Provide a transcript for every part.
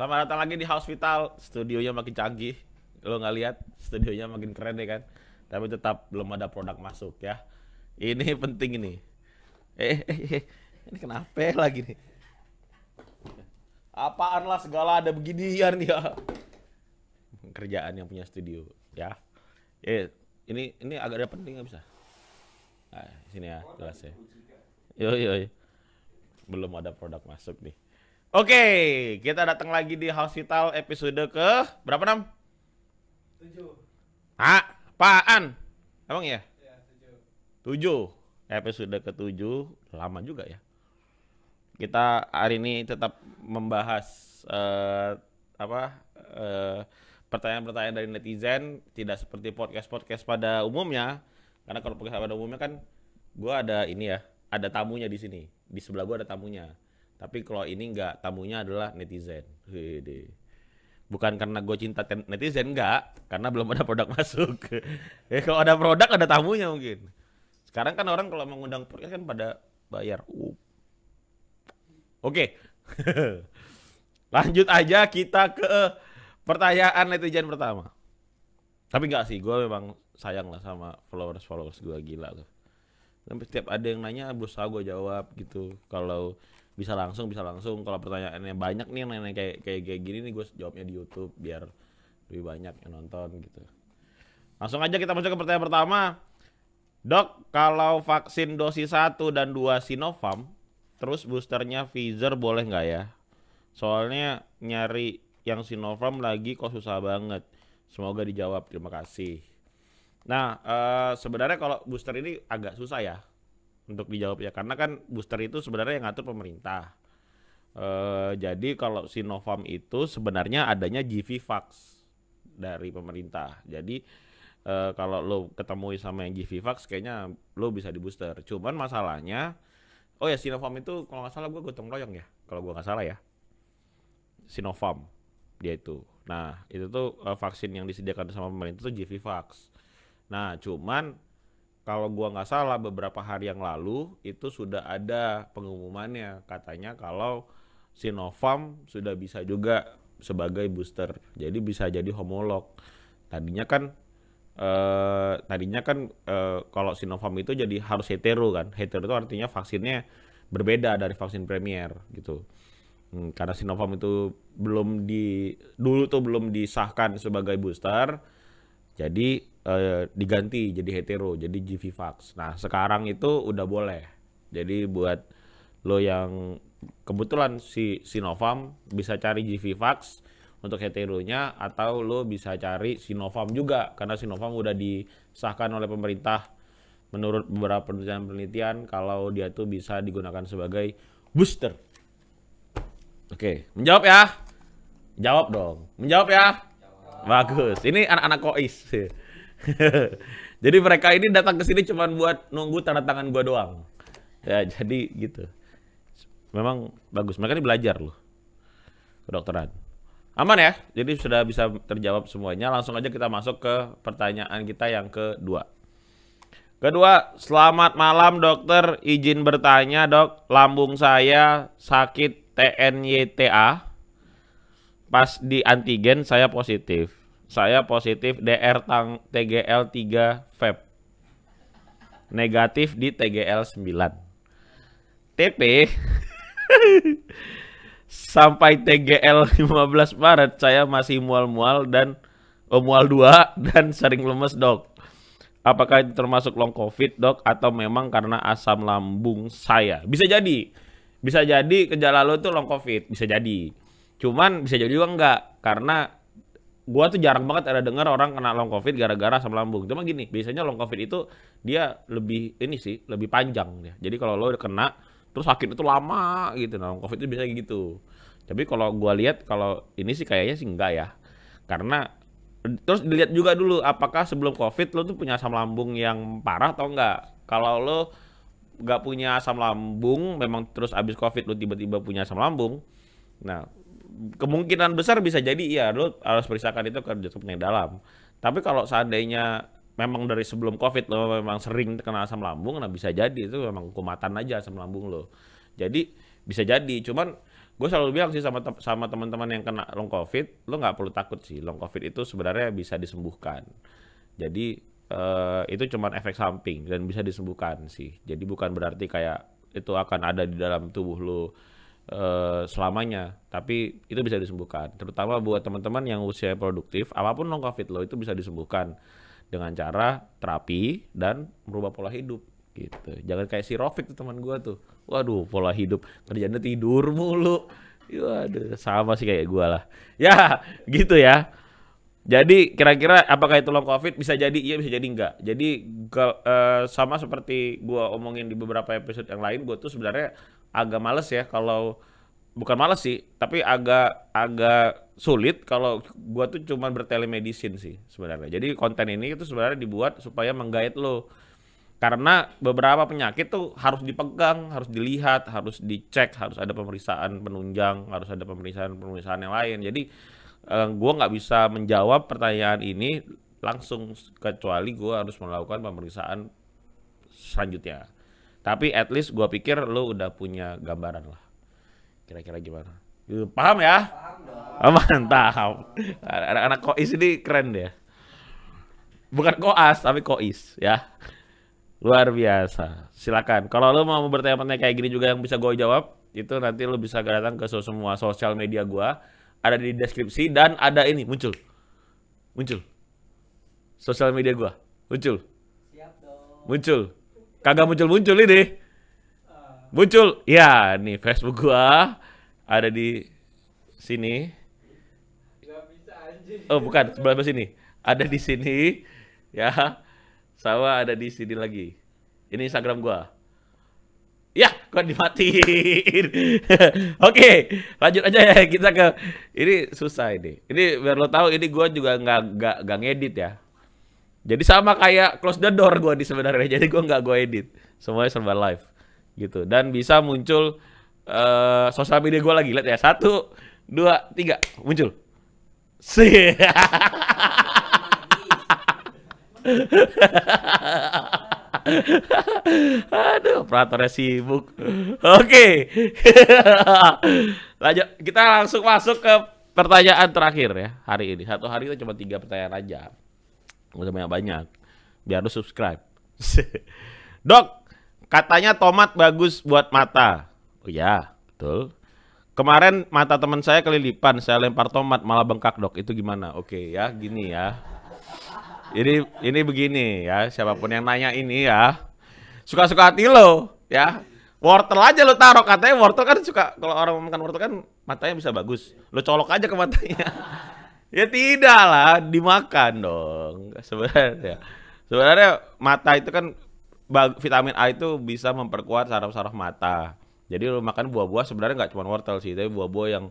Selamat datang lagi di House Vital. Studionya makin canggih. Lo nggak lihat studionya makin keren ya kan? Tapi tetap belum ada produk masuk ya. Ini penting ini. Eh, eh, eh, eh. ini kenapa lagi nih? Apaan lah segala ada beginian ya. Kerjaan yang punya studio ya. Eh, ini ini agak ada penting nggak bisa. Nah, sini ya, jelas ya. Yo yo. Belum ada produk masuk nih Oke, kita datang lagi di Hospital episode ke berapa enam? Tujuh. Ah, apaan? Emang ya? ya tujuh. tujuh. Episode ke tujuh, lama juga ya. Kita hari ini tetap membahas uh, apa uh, pertanyaan-pertanyaan dari netizen, tidak seperti podcast-podcast pada umumnya. Karena kalau podcast pada umumnya kan, gue ada ini ya, ada tamunya di sini, di sebelah gue ada tamunya tapi kalau ini enggak, tamunya adalah netizen. Hede. Bukan karena gue cinta netizen enggak, karena belum ada produk masuk. ya, kalau ada produk ada tamunya mungkin. Sekarang kan orang kalau mengundang podcast kan pada bayar. Uh. Oke. Okay. Lanjut aja kita ke pertanyaan netizen pertama. Tapi enggak sih, gue memang sayang lah sama followers-followers gue gila loh. setiap ada yang nanya berusaha gue jawab gitu. Kalau bisa langsung bisa langsung kalau pertanyaannya banyak nih yang nanya kayak kayak kayak gini nih gue jawabnya di YouTube biar lebih banyak yang nonton gitu langsung aja kita masuk ke pertanyaan pertama dok kalau vaksin dosis 1 dan 2 Sinovac terus boosternya Pfizer boleh nggak ya soalnya nyari yang Sinovac lagi kok susah banget semoga dijawab terima kasih nah uh, sebenarnya kalau booster ini agak susah ya untuk dijawab ya karena kan booster itu sebenarnya yang ngatur pemerintah. e, jadi kalau Sinovac itu sebenarnya adanya GVVax dari pemerintah. Jadi e, kalau lo ketemu sama yang GVVax kayaknya lo bisa di booster. Cuman masalahnya oh ya Sinovac itu kalau nggak salah gue gotong royong ya. Kalau gue nggak salah ya. Sinovac dia itu. Nah, itu tuh eh, vaksin yang disediakan sama pemerintah tuh GVVax. Nah, cuman kalau gua nggak salah beberapa hari yang lalu itu sudah ada pengumumannya katanya kalau Sinovac sudah bisa juga sebagai booster. Jadi bisa jadi homolog. Tadinya kan eh tadinya kan eh, kalau Sinovac itu jadi harus hetero kan. Hetero itu artinya vaksinnya berbeda dari vaksin premier gitu. Hmm, karena Sinovac itu belum di dulu tuh belum disahkan sebagai booster. Jadi uh, diganti jadi hetero, jadi GVVax. Nah, sekarang itu udah boleh. Jadi buat lo yang kebetulan si Sinovac bisa cari GVVax untuk heteronya atau lo bisa cari Sinovac juga karena Sinovac udah disahkan oleh pemerintah menurut beberapa penelitian-penelitian kalau dia tuh bisa digunakan sebagai booster. Oke, menjawab ya. Jawab dong. Menjawab ya. Jawab. Bagus. Ini anak-anak kois. jadi mereka ini datang ke sini cuma buat nunggu tanda tangan gua doang. Ya, jadi gitu. Memang bagus. Mereka ini belajar loh. Kedokteran. Aman ya? Jadi sudah bisa terjawab semuanya. Langsung aja kita masuk ke pertanyaan kita yang kedua. Kedua, selamat malam dokter. Izin bertanya dok, lambung saya sakit TNYTA. Pas di antigen saya positif. Saya positif DR tang TGL 3 Feb. Negatif di TGL 9. TP sampai TGL 15 Maret saya masih mual-mual dan oh, mual dua dan sering lemes dok. Apakah itu termasuk long covid dok atau memang karena asam lambung saya? Bisa jadi, bisa jadi gejala lo itu long covid, bisa jadi. Cuman bisa jadi juga enggak karena gua tuh jarang banget ada dengar orang kena long covid gara-gara asam lambung. Cuma gini, biasanya long covid itu dia lebih ini sih, lebih panjang ya Jadi kalau lo udah kena terus sakit itu lama gitu. Nah, long covid itu biasanya gitu. Tapi kalau gua lihat kalau ini sih kayaknya sih enggak ya. Karena terus dilihat juga dulu apakah sebelum covid lo tuh punya asam lambung yang parah atau enggak. Kalau lo nggak punya asam lambung, memang terus abis covid lo tiba-tiba punya asam lambung. Nah, kemungkinan besar bisa jadi iya lo harus periksakan itu ke dokter penyakit dalam. Tapi kalau seandainya memang dari sebelum COVID lo memang sering terkena asam lambung, nah bisa jadi itu memang kumatan aja asam lambung lo. Jadi bisa jadi, cuman gue selalu bilang sih sama te sama teman-teman yang kena long covid lo nggak perlu takut sih long covid itu sebenarnya bisa disembuhkan jadi uh, itu cuman efek samping dan bisa disembuhkan sih jadi bukan berarti kayak itu akan ada di dalam tubuh lo Eh, selamanya. Tapi itu bisa disembuhkan. Terutama buat teman-teman yang usia produktif, apapun long covid lo itu bisa disembuhkan dengan cara terapi dan merubah pola hidup gitu. Jangan kayak si Rofik tuh teman gua tuh. Waduh, pola hidup kerjanya tidur mulu. Waduh, sama sih kayak gua lah. Ya, gitu ya. Jadi kira-kira apakah itu long covid bisa jadi iya bisa jadi enggak. Jadi uh, sama seperti gua omongin di beberapa episode yang lain, gua tuh sebenarnya agak males ya kalau bukan males sih, tapi agak agak sulit kalau gua tuh cuma bertelemedicine sih sebenarnya. Jadi konten ini itu sebenarnya dibuat supaya menggait lo. Karena beberapa penyakit tuh harus dipegang, harus dilihat, harus dicek, harus ada pemeriksaan penunjang, harus ada pemeriksaan-pemeriksaan yang lain. Jadi eh, gua nggak bisa menjawab pertanyaan ini langsung kecuali gua harus melakukan pemeriksaan selanjutnya. Tapi at least gue pikir lo udah punya gambaran lah. Kira-kira gimana? Gitu. Paham ya? Paham dong. Oh, mantap. Anak-anak kois ini keren deh. Bukan koas, tapi kois ya. Luar biasa. Silakan. Kalau lo mau bertanya-tanya kayak gini juga yang bisa gue jawab, itu nanti lo bisa datang ke semua sosial media gue. Ada di deskripsi dan ada ini muncul. Muncul. Sosial media gue. Muncul. Muncul Kagak muncul-muncul ini. Muncul. Ya, nih Facebook gua ada di sini. Oh, bukan, sebelah sini. Ada di sini ya. Sama ada di sini lagi. Ini Instagram gua. Ya, kok dimatiin. Oke, lanjut aja ya kita ke ini susah ini. Ini biar lo tahu ini gua juga nggak nggak ngedit ya. Jadi sama kayak close the door gue di sebenarnya. Jadi gue nggak gue edit. Semuanya serba live gitu. Dan bisa muncul uh, sosial media gue lagi lihat ya satu, dua, tiga muncul. Sih. Aduh, operatornya sibuk. Oke. Lanjut, kita langsung masuk ke pertanyaan terakhir ya hari ini. Satu hari itu cuma tiga pertanyaan aja. Gak usah banyak-banyak. Biar lu subscribe. Dok, katanya tomat bagus buat mata. Oh ya, betul. Kemarin mata teman saya kelilipan, saya lempar tomat malah bengkak dok. Itu gimana? Oke ya, gini ya. Ini ini begini ya, siapapun yang nanya ini ya. Suka-suka hati lo ya. Wortel aja lo taruh katanya wortel kan suka kalau orang makan wortel kan matanya bisa bagus. Lo colok aja ke matanya ya tidak lah, dimakan dong. Sebenarnya, sebenarnya mata itu kan vitamin A itu bisa memperkuat saraf-saraf mata. Jadi lu makan buah-buah sebenarnya nggak cuma wortel sih, tapi buah-buah yang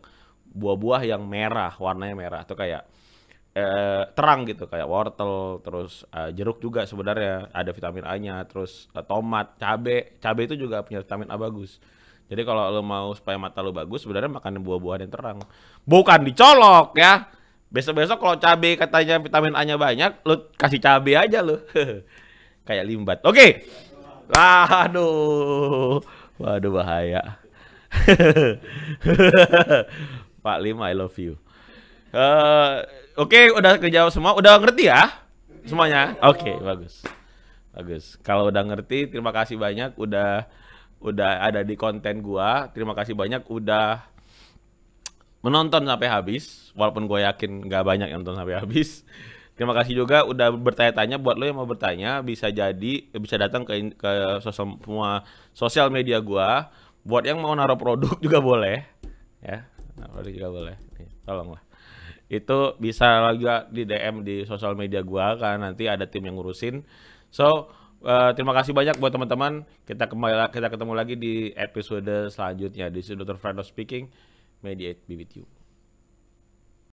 buah-buah yang merah, warnanya merah tuh kayak eh, terang gitu, kayak wortel, terus eh, jeruk juga sebenarnya ada vitamin A-nya, terus eh, tomat, cabe, cabe itu juga punya vitamin A bagus. Jadi kalau lo mau supaya mata lo bagus, sebenarnya makan buah-buahan yang terang. Bukan dicolok ya. Besok-besok kalau cabe katanya vitamin A-nya banyak, lu kasih cabe aja lu. Kayak limbat. Oke. Okay. Waduh. Waduh bahaya. Pak Lim, I love you. Uh, Oke, okay, udah kejawab semua. Udah ngerti ya? Semuanya? Oke, okay, bagus. Bagus. Kalau udah ngerti, terima kasih banyak udah udah ada di konten gua. Terima kasih banyak udah menonton sampai habis, walaupun gue yakin nggak banyak yang nonton sampai habis. Terima kasih juga udah bertanya-tanya buat lo yang mau bertanya bisa jadi bisa datang ke ke sosial, semua sosial media gue Buat yang mau naruh produk juga boleh ya. Naruh juga boleh. Tolonglah. Itu bisa juga di DM di sosial media gue karena nanti ada tim yang ngurusin. So Uh, terima kasih banyak buat teman-teman. Kita kembali kita ketemu lagi di episode selanjutnya di sini Dr. Fredo speaking. May the 8th be with you.